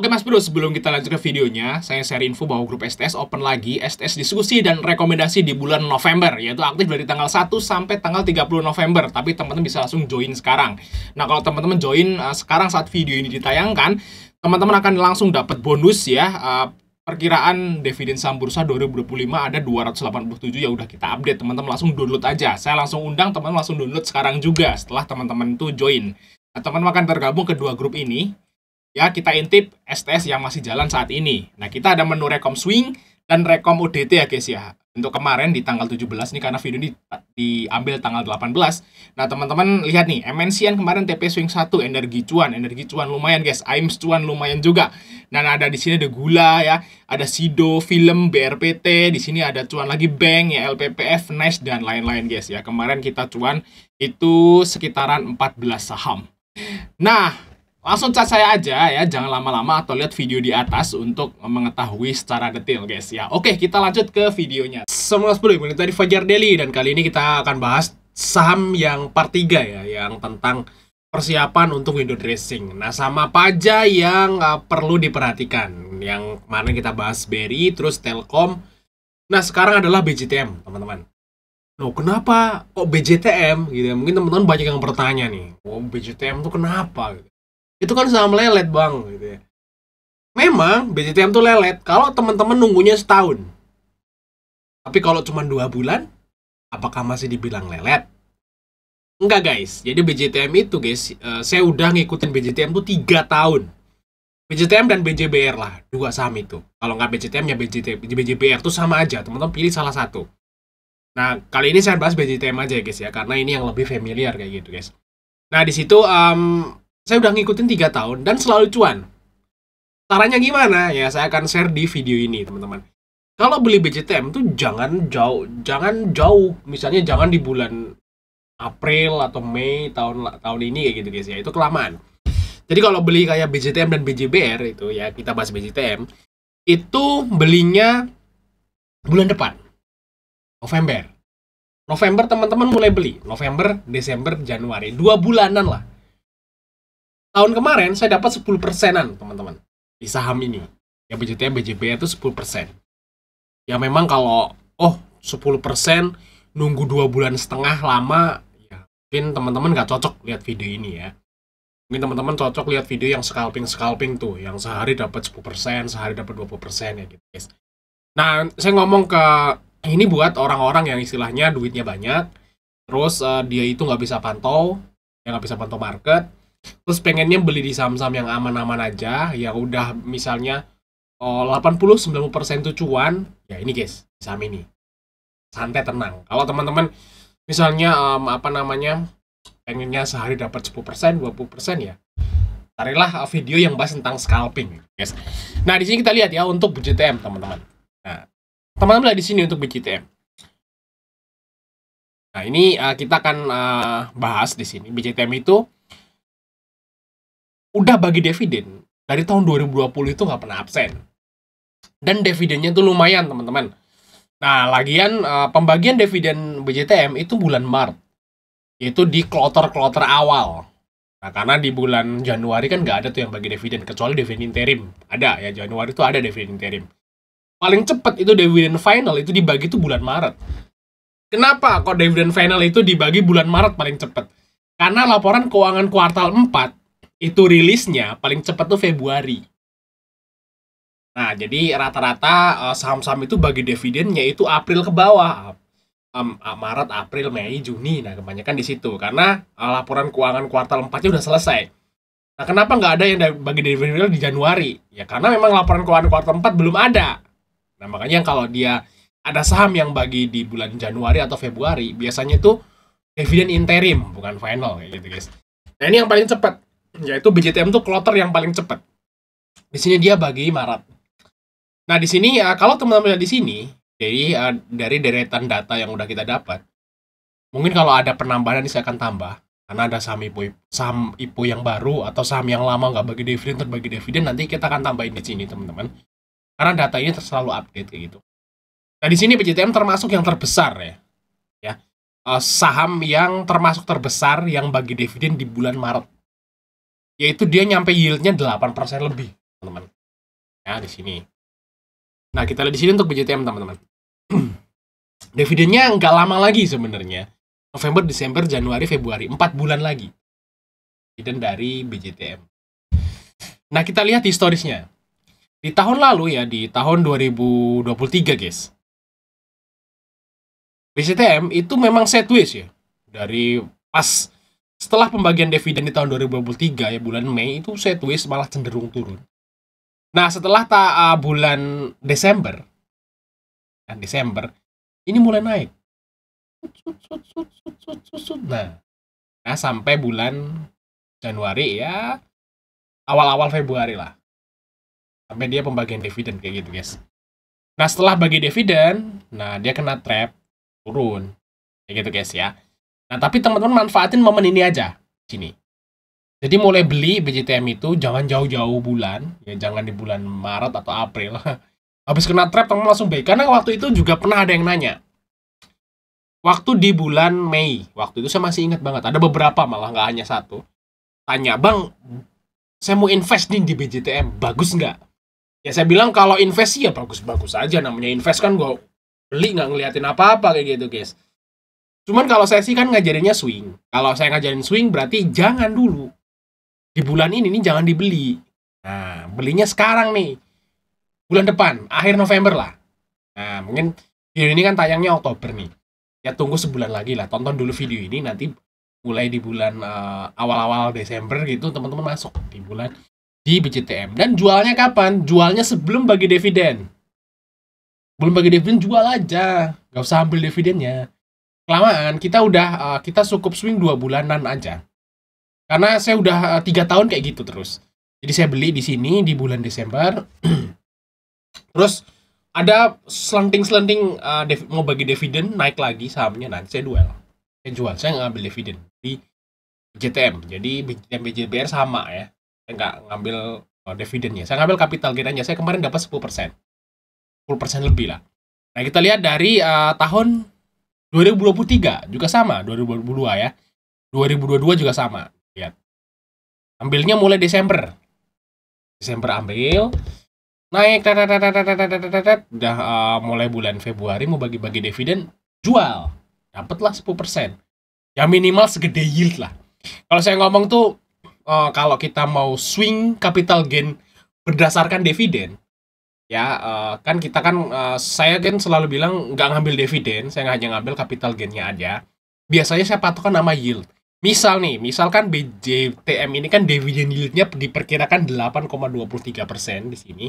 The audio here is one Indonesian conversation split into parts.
Oke Mas Bro, sebelum kita lanjut ke videonya, saya share info bahwa grup STS open lagi STS diskusi dan rekomendasi di bulan November, yaitu aktif dari tanggal 1 sampai tanggal 30 November, tapi teman-teman bisa langsung join sekarang. Nah, kalau teman-teman join eh, sekarang saat video ini ditayangkan, teman-teman akan langsung dapat bonus ya, eh, perkiraan dividen saham bursa 2025 ada 287 ya udah kita update teman-teman langsung download aja saya langsung undang teman teman langsung download sekarang juga setelah teman-teman itu join nah, teman teman akan tergabung ke dua grup ini ya kita intip STS yang masih jalan saat ini nah kita ada menu rekom swing dan rekom UDT ya guys ya untuk kemarin di tanggal 17 nih karena video ini diambil tanggal 18 nah teman-teman lihat nih yang kemarin TP swing 1 energi cuan energi cuan lumayan guys AIMS cuan lumayan juga dan nah, nah, ada di sini ada gula ya ada Sido film BRPT di sini ada cuan lagi bank ya LPPF Nice dan lain-lain guys ya kemarin kita cuan itu sekitaran 14 saham nah Langsung cat saya aja ya, jangan lama-lama atau lihat video di atas untuk mengetahui secara detail guys ya. Oke, kita lanjut ke videonya. Semua sebelum ini tadi Fajar Deli dan kali ini kita akan bahas saham yang part 3 ya, yang tentang persiapan untuk window dressing. Nah, sama apa aja yang uh, perlu diperhatikan? Yang kemarin kita bahas BRI, terus Telkom. Nah, sekarang adalah BJTM, teman-teman. Loh, kenapa kok BJTM gitu ya? Mungkin teman-teman banyak yang bertanya nih. Oh, BJTM itu kenapa gitu itu kan sama lelet bang gitu ya memang BCTM tuh lelet kalau teman-teman nunggunya setahun tapi kalau cuma dua bulan apakah masih dibilang lelet enggak guys jadi BJTM itu guys eh, saya udah ngikutin BJTM tuh tiga tahun BJTM dan BJBR lah dua saham itu kalau nggak BJTM ya BJTM BJBR tuh sama aja teman-teman pilih salah satu Nah, kali ini saya bahas BJTM aja ya guys ya, karena ini yang lebih familiar kayak gitu guys. Nah, di situ um, saya udah ngikutin tiga tahun dan selalu cuan. Caranya gimana? Ya, saya akan share di video ini, teman-teman. Kalau beli BCTM tuh jangan jauh, jangan jauh. Misalnya jangan di bulan April atau Mei tahun tahun ini kayak gitu guys ya. Itu kelamaan. Jadi kalau beli kayak BCTM dan BJBR itu ya kita bahas BCTM itu belinya bulan depan. November. November teman-teman mulai beli. November, Desember, Januari. Dua bulanan lah tahun kemarin saya dapat 10 persenan teman-teman di saham ini ya BJT BJB itu 10 persen ya memang kalau oh 10 persen nunggu dua bulan setengah lama ya mungkin teman-teman nggak cocok lihat video ini ya mungkin teman-teman cocok lihat video yang scalping scalping tuh yang sehari dapat 10 persen sehari dapat 20 persen ya gitu guys nah saya ngomong ke ini buat orang-orang yang istilahnya duitnya banyak terus uh, dia itu nggak bisa pantau yang nggak bisa pantau market terus pengennya beli di saham-saham yang aman-aman aja ya udah misalnya 80-90% tujuan ya ini guys saham ini santai tenang kalau teman-teman misalnya um, apa namanya pengennya sehari dapat 10% 20% ya carilah eh, video yang bahas tentang scalping guys nah di sini kita lihat ya untuk BCTM teman-teman nah teman-teman di sini untuk BCTM nah ini uh, kita akan uh, bahas di sini BCTM itu udah bagi dividen dari tahun 2020 itu nggak pernah absen dan dividennya tuh lumayan teman-teman nah lagian uh, pembagian dividen BJTM itu bulan Maret itu di kloter-kloter awal nah karena di bulan Januari kan nggak ada tuh yang bagi dividen kecuali dividen interim ada ya Januari itu ada dividen interim paling cepat itu dividen final itu dibagi tuh bulan Maret Kenapa kok dividen final itu dibagi bulan Maret paling cepat? Karena laporan keuangan kuartal 4 itu rilisnya paling cepat tuh Februari. Nah, jadi rata-rata eh, saham-saham itu bagi dividennya itu April ke bawah. Eh, Maret, April, Mei, Juni. Nah, kebanyakan di situ karena eh, laporan keuangan kuartal 4-nya udah selesai. Nah, kenapa nggak ada yang bagi dividen di Januari? Ya karena memang laporan keuangan kuartal 4 belum ada. Nah, makanya kalau dia ada saham yang bagi di bulan Januari atau Februari, biasanya itu dividen interim, bukan final kayak gitu, guys. Nah, ini yang paling cepat yaitu BJTM tuh kloter yang paling cepat. Di sini dia bagi Maret. Nah, di sini ya kalau teman-teman di sini jadi uh, dari deretan data yang udah kita dapat, mungkin kalau ada penambahan ini saya akan tambah karena ada saham IPO, saham IPO yang baru atau saham yang lama nggak bagi dividen terbagi dividen nanti kita akan tambahin di sini teman-teman karena data ini selalu update kayak gitu nah di sini BJTM termasuk yang terbesar ya ya uh, saham yang termasuk terbesar yang bagi dividen di bulan Maret yaitu dia nyampe yieldnya 8% lebih teman-teman ya di sini nah kita lihat di sini untuk BJTM teman-teman dividennya nggak lama lagi sebenarnya November Desember Januari Februari 4 bulan lagi dividen dari BJTM nah kita lihat historisnya di tahun lalu ya di tahun 2023 guys BCTM itu memang sideways ya dari pas setelah pembagian dividen di tahun 2023 ya bulan Mei itu sideways malah cenderung turun. Nah, setelah ta uh, bulan Desember dan Desember ini mulai naik. Nah, nah sampai bulan Januari ya awal-awal Februari lah. Sampai dia pembagian dividen kayak gitu, guys. Nah, setelah bagi dividen, nah dia kena trap turun. Kayak gitu, guys ya. Nah, tapi teman-teman manfaatin momen ini aja. Sini. Jadi mulai beli BJTM itu jangan jauh-jauh bulan, ya jangan di bulan Maret atau April. Habis kena trap teman langsung baik karena waktu itu juga pernah ada yang nanya. Waktu di bulan Mei, waktu itu saya masih ingat banget. Ada beberapa malah nggak hanya satu. Tanya bang, saya mau invest nih di BJTM, bagus nggak? Ya saya bilang kalau invest sih ya bagus-bagus aja namanya invest kan gue beli nggak ngeliatin apa-apa kayak gitu guys. Cuman kalau saya sih kan ngajarinnya swing. Kalau saya ngajarin swing berarti jangan dulu. Di bulan ini nih jangan dibeli. Nah, belinya sekarang nih. Bulan depan, akhir November lah. Nah, mungkin video ini kan tayangnya Oktober nih. Ya tunggu sebulan lagi lah. Tonton dulu video ini nanti mulai di bulan eh, awal-awal uh, Desember gitu teman-teman masuk di bulan di BCTM. Dan jualnya kapan? Jualnya sebelum bagi dividen. Belum bagi dividen jual aja. Gak usah ambil dividennya kelamaan kita udah uh, kita cukup swing dua bulanan aja karena saya udah eh, tiga uh, tahun kayak gitu terus jadi saya beli di sini di bulan Desember terus ada selenting selenting uh, mau bagi dividen naik lagi sahamnya nanti saya duel saya jual saya ngambil dividen di JTM jadi BJTM BJBR sama ya saya nggak ngambil uh, eh, dividennya saya ngambil capital aja saya kemarin dapat 10% 10% lebih lah nah kita lihat dari uh, tahun 2023 juga sama, 2022 ya. 2022 juga sama. Lihat. Ya. Ambilnya mulai Desember. Desember ambil. Naik, udah eh, mulai bulan Februari mau bagi-bagi dividen, jual. Dapatlah 10%. Ya minimal segede yield lah. Kalau saya ngomong tuh, eh, kalau kita mau swing capital gain berdasarkan dividen, ya uh, kan kita kan uh, saya kan selalu bilang nggak ngambil dividen saya hanya ngambil capital gainnya aja biasanya saya patokan nama yield misal nih misalkan BJTM ini kan dividen yieldnya diperkirakan 8,23 persen di sini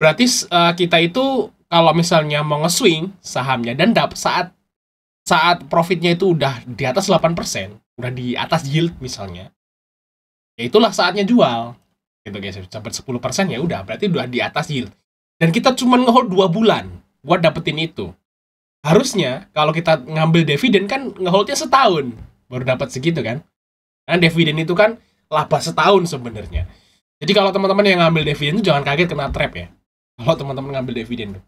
berarti uh, kita itu kalau misalnya mau ngeswing sahamnya dan dap saat saat profitnya itu udah di atas 8 persen udah di atas yield misalnya ya itulah saatnya jual gitu guys ya. sampai 10 persen ya udah berarti udah di atas yield dan kita cuma ngehold dua bulan buat dapetin itu harusnya kalau kita ngambil dividen kan ngeholdnya setahun baru dapat segitu kan kan dividen itu kan laba setahun sebenarnya jadi kalau teman-teman yang ngambil dividen itu jangan kaget kena trap ya kalau teman-teman ngambil dividen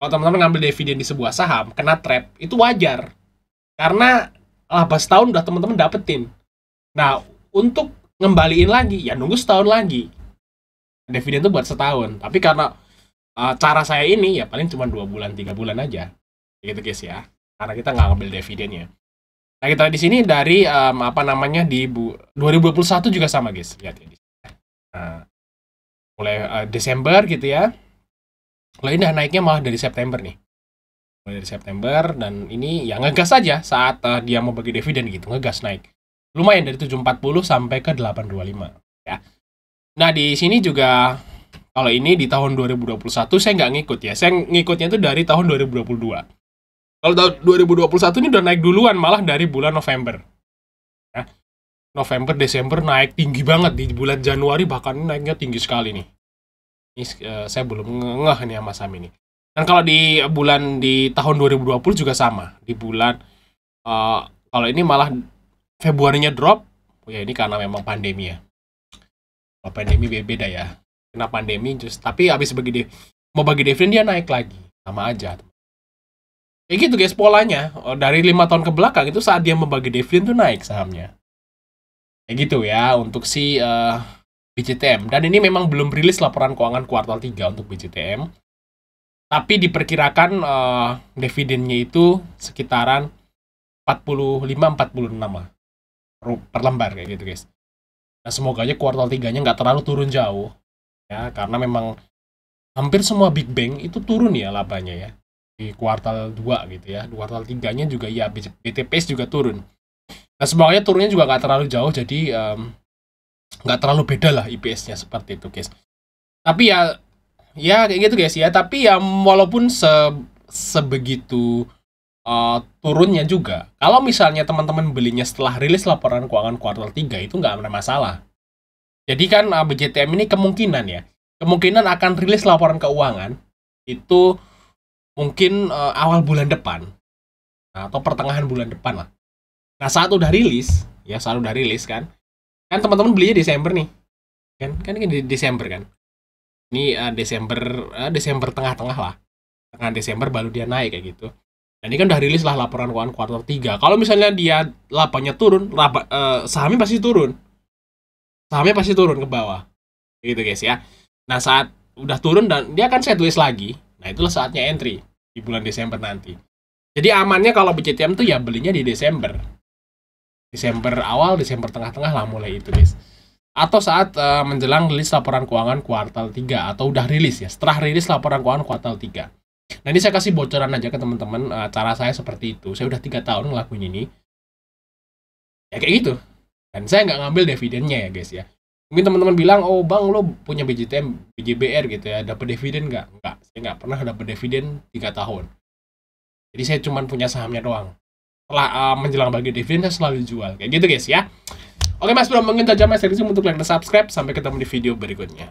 kalau teman-teman ngambil dividen di sebuah saham kena trap itu wajar karena laba setahun udah teman-teman dapetin nah untuk ngembaliin lagi ya nunggu setahun lagi dividen tuh buat setahun tapi karena uh, cara saya ini ya paling cuma dua bulan tiga bulan aja gitu guys ya karena kita nggak ngambil dividennya nah kita di sini dari um, apa namanya di bu 2021 juga sama guys lihat ya nah, mulai uh, Desember gitu ya kalau ini naiknya malah dari September nih mulai dari September dan ini ya ngegas aja saat uh, dia mau bagi dividen gitu ngegas naik lumayan dari 740 sampai ke 825 ya. Nah di sini juga kalau ini di tahun 2021 saya nggak ngikut ya, saya ngikutnya itu dari tahun 2022. Kalau tahun 2021 ini udah naik duluan malah dari bulan November. Ya. November, Desember naik tinggi banget di bulan Januari bahkan naiknya tinggi sekali nih. Ini uh, saya belum ngeh nih sama Sam ini. Dan kalau di bulan di tahun 2020 juga sama di bulan uh, kalau ini malah Februarinya drop, oh ya ini karena memang pandemi ya. Oh, pandemi beda ya. Kena pandemi just tapi habis bagi div, mau bagi dividen dia naik lagi, sama aja. Kayak gitu guys polanya. Oh, dari lima tahun ke belakang itu saat dia membagi dividen tuh naik sahamnya. Kayak gitu ya untuk si uh, eh, BCTM. Dan ini memang belum rilis laporan keuangan kuartal 3 untuk BCTM tapi diperkirakan uh, eh, dividennya itu sekitaran 45-46 lah per lembar kayak gitu guys. Nah semoga aja kuartal tiganya nya nggak terlalu turun jauh ya karena memang hampir semua big bank itu turun ya labanya ya di kuartal 2 gitu ya. kuartal tiganya juga ya BTP juga turun. Nah semoga aja turunnya juga nggak terlalu jauh jadi nggak um, terlalu beda lah IPS nya seperti itu guys. Tapi ya ya kayak gitu guys ya tapi ya walaupun se sebegitu uh, turunnya juga. Kalau misalnya teman-teman belinya setelah rilis laporan keuangan kuartal 3 itu nggak ada masalah. Jadi kan uh, eh, BJTM ini kemungkinan ya, kemungkinan akan rilis laporan keuangan itu mungkin uh, awal bulan depan nah, atau pertengahan bulan depan lah. Nah saat udah rilis, ya saat udah rilis kan, kan teman-teman belinya Desember nih, kan kan ini Desember kan. Ini uh, Desember uh, Desember tengah-tengah lah, tengah Desember baru dia naik kayak gitu. Nah, ini kan udah rilis lah laporan keuangan kuartal 3. Kalau misalnya dia lapanya turun, laba, eh, sahamnya pasti turun. Sahamnya pasti turun ke bawah. Gitu guys ya. Nah, saat udah turun dan dia akan sideways lagi. Nah, itulah saatnya entry di bulan Desember nanti. Jadi amannya kalau BCTM tuh ya belinya di Desember. Desember awal, Desember tengah-tengah lah mulai itu guys. Atau saat uh, menjelang rilis laporan keuangan kuartal 3 atau udah rilis ya, setelah rilis laporan keuangan kuartal 3. Nah ini saya kasih bocoran aja ke teman-teman uh, cara saya seperti itu. Saya udah tiga tahun ngelakuin ini. Ya kayak gitu. Dan saya nggak ngambil dividennya ya guys ya. Mungkin teman-teman bilang, oh bang lo punya BJTM, BJBR gitu ya, dapat dividen nggak? Nggak, saya nggak pernah dapat dividen tiga tahun. Jadi saya cuma punya sahamnya doang. Setelah uh, menjelang bagi dividen, saya selalu jual. Kayak gitu guys ya. Oke mas bro, mungkin saja mas untuk like dan subscribe. Sampai ketemu di video berikutnya.